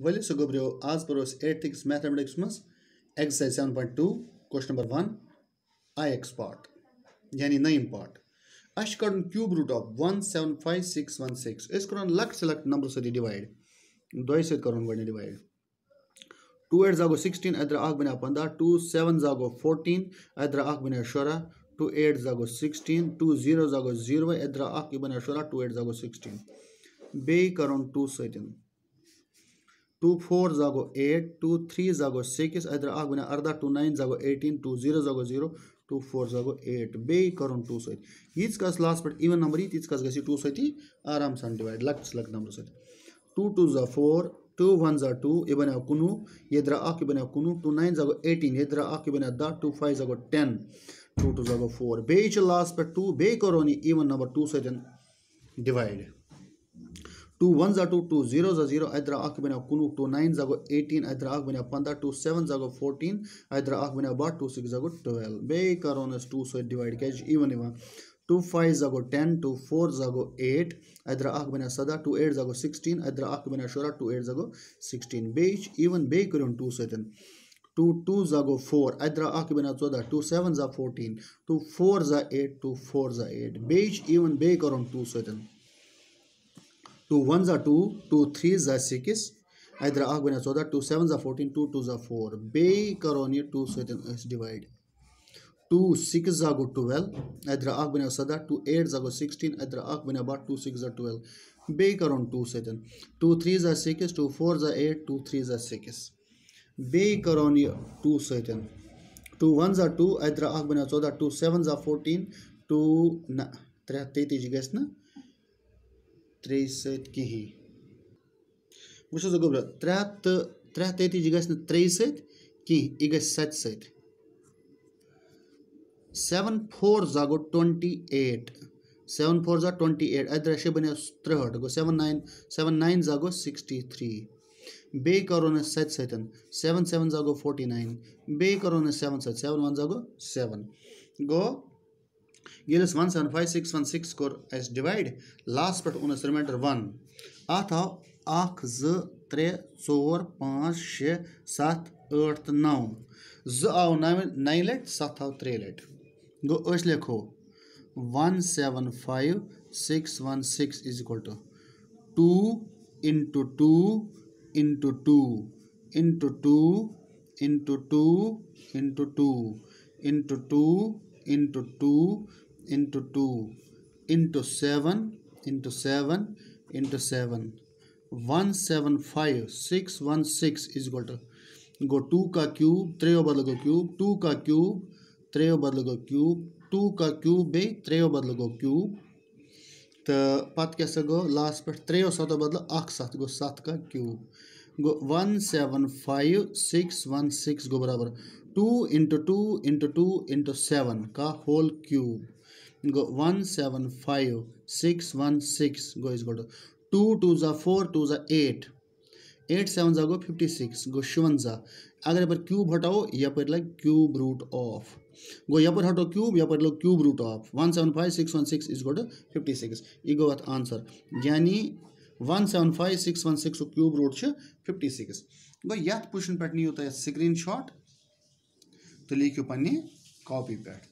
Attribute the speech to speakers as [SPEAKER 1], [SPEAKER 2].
[SPEAKER 1] वल सो गुबरियो आज पो एटिक्स मैथमेटिक्स मज exercise seven point two question number one आई एक्स पार्ट यानी नईम पार्ट अच्छ कड़न cube root of one seven five six one six अस कर लक्ट से लक्ट नंबर सी डिवाइड दोई सत कर डिवाइड टू एट जो सिक्सटीन अदर अख बनो पंद टू सेवन जो फोटीन अदर अख बनो शुरा टू एट जो सिक्सटीन टू जीरो जो जीरो अदर अख बनो शुरा टू एट जो सिक्सटीन बे कर टू सत टू फोर गो एट टू थ्री गो सिक्स अदर आ बना अर्दा टू नाइन गो एटीन टू जीरो गो जीरो टू फोर गो एट बे कर टू सीच कस लास्ट पे इवन नंबर तीच कस गि टू सी आराम सान डिवाइड लकट लक नंबर सू टू टू जा फोर टू वन जा टू यह बनो कू ये द्रा अ बनो कनू टू नाइन गो एटीन ये द्रा अ बनो दह टू फाइव गो टेन टू टू गो फोर बे लास्ट पे टू बे करो इवन नंबर टू स डिवाइड टू वन जो टू टू ज़ीरो जो ज़ीरो अदर अख बना कुनू टू नाइन ज़ा गो एटीन अदर अख बना पंद टू सेवन ज़ा गो अदर अख बना बह टू सिक्स जो टुवेल ट्वेल्व बे करोन टू सो डिवाइड क्या इवन इवन टू फाइव ज़ा गो टेन टू फोर जो एट अदर अख बना सदा टू एट जो सिक्सटीन अदर अख बना शुरा टू एट जो सिक्सटीन बेवन इवन बे कर टू सतन टू टू जो गो फोर अदर अख बना चौदह टू सेवन ज़ा फोटीन टू फोर ज़ा एट टू फोर ज़ा एट बे इवन बे कर टू सतन टू वन ज़ा टू टू थ्री ज़ा सिक्स अदरा अख बन चौदह टू सेवन ज़ा फोर्टीन टू टू ज़ा फोर बे करो यह टू डिवाइड टू सिक्स ज़ा गो टुवेल्व अदरा अख बन सदा टू एट ज़ा गो सिक्सटीन अदरा अख बन बह टू सिक्स ज़ा टुवेल्व बे करो टू टू थ्री ज़ा सिक्स टू फोर ज़ा एट टू थ्री ज़ा सिक्स बे करो यह टू स टू वन ज़ा टू अदरा अख बन चौदह टू सेवन ज़ा फोर्टीन टू ना त्रे तेज गह त्रेसठ کِہی وٕچھ حظ گوٚبرا ترٛےٚ ہَتھ تہٕ ترٛےٚ ہَتھ تیتٲجی گژھِ نہٕ ترٛیٚیہِ سۭتۍ کِہیٖنۍ یہِ گژھِ سَتہِ سۭتۍ سٮ۪وَن فور زا گوٚو ٹُوَنٹی ایٹ سٮ۪وَن فور زا ٹُوَنٹی ایٹ اَتہِ درٛاے شےٚ بَنیو ترٛہٲٹھ گوٚو سٮ۪وَن ناین سٮ۪وَن ناین زا گوٚو سِکسٹی تھرٛی بیٚیہِ کَرون أسۍ سَتہِ سۭتۍ سٮ۪وَن سٮ۪وَن زا گوٚو فوٹی ناین بیٚیہِ کَرون أسۍ سٮ۪وَن سۭتۍ سٮ۪وَن وَن زا گوٚو سٮ۪وَن گوٚو ییٚلہِ أسۍ one seven five six one six کوٚر اَسہِ ڈِوایڈ لاسٹ پٮ۪ٹھ اوٚن اَسہِ رِمایڈَر وَن اَتھ آو اَکھ زٕ ترٛےٚ ژور پانٛژھ شےٚ سَتھ ٲٹھ تہٕ نَو زٕ آو نَوِ نَیہِ لَٹہِ سَتھ آو ترٛیٚیہِ لَٹہِ گوٚو أسۍ لیکھو one seven five six one six is equal to two into two into two into two into two into two into two into two into two into seven into seven into seven one seven five six one six is equal to गो two का cube त्रयो बदलोगे cube two का cube त्रयो बदलोगे cube two का cube बे त्रयो बदलोगे क्यूब तो पत क्या गो लास्ट पे त्रो सतो बदल अख सत गो सत का क्यूब गो one seven five six one six गो बराबर two into two into two into seven का होल क्यूब गो one seven five six one six गो is go two two 2 za 4 2 za eight 8 7 za go 56 go 7 za अगर यहाँ पर cube हटाओ यहाँ पर लाइक क्यूब रूट ऑफ गो यहाँ पर हटाओ क्यूब यहाँ पर लो cube root of one seven five six one six is गोट फिफ्टी सिक्स ये गो आंसर यानी one seven five six one six cube root fifty six गो ये पोजिशन पे नीव तुम स्क्रीन शॉट तो लिखो पे कॉपी पे